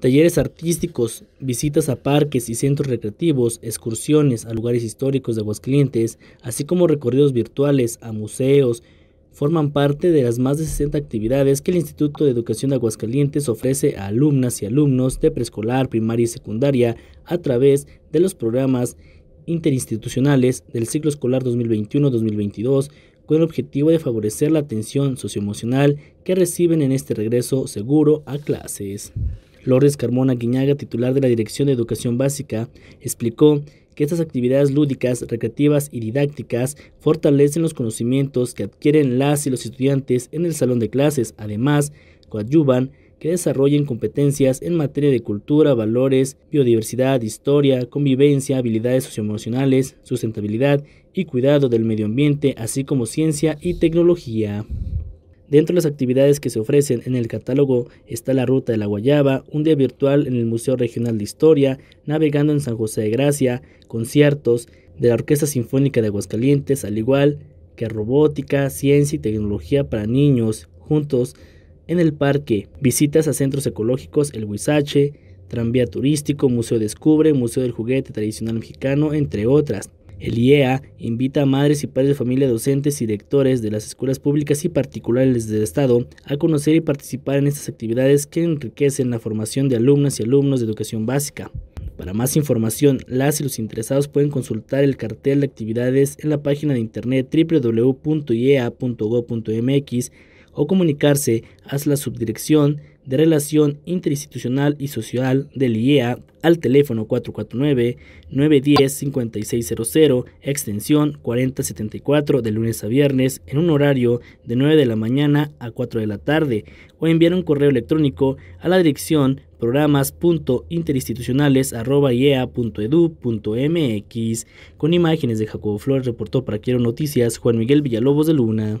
talleres artísticos, visitas a parques y centros recreativos, excursiones a lugares históricos de Aguascalientes, así como recorridos virtuales a museos, forman parte de las más de 60 actividades que el Instituto de Educación de Aguascalientes ofrece a alumnas y alumnos de preescolar, primaria y secundaria a través de los programas interinstitucionales del ciclo escolar 2021-2022 con el objetivo de favorecer la atención socioemocional que reciben en este regreso seguro a clases. Flores Carmona Guiñaga, titular de la Dirección de Educación Básica, explicó que estas actividades lúdicas, recreativas y didácticas fortalecen los conocimientos que adquieren las y los estudiantes en el salón de clases. Además, coadyuvan que desarrollen competencias en materia de cultura, valores, biodiversidad, historia, convivencia, habilidades socioemocionales, sustentabilidad y cuidado del medio ambiente, así como ciencia y tecnología. Dentro de las actividades que se ofrecen en el catálogo está la Ruta de la Guayaba, un día virtual en el Museo Regional de Historia, navegando en San José de Gracia, conciertos de la Orquesta Sinfónica de Aguascalientes, al igual que robótica, ciencia y tecnología para niños, juntos en el parque, visitas a centros ecológicos El Huizache, tranvía turístico, Museo Descubre, Museo del Juguete Tradicional Mexicano, entre otras. El IEA invita a madres y padres de familia, docentes y directores de las escuelas públicas y particulares del Estado a conocer y participar en estas actividades que enriquecen la formación de alumnas y alumnos de educación básica. Para más información, las y los interesados pueden consultar el cartel de actividades en la página de internet www.iea.go.mx o comunicarse a la Subdirección de Relación Interinstitucional y Social del IEA al teléfono 449-910-5600, extensión 4074 de lunes a viernes en un horario de 9 de la mañana a 4 de la tarde o enviar un correo electrónico a la dirección programas.interinstitucionales.iea.edu.mx. Con imágenes de Jacobo Flores reportó para Quiero Noticias Juan Miguel Villalobos de Luna.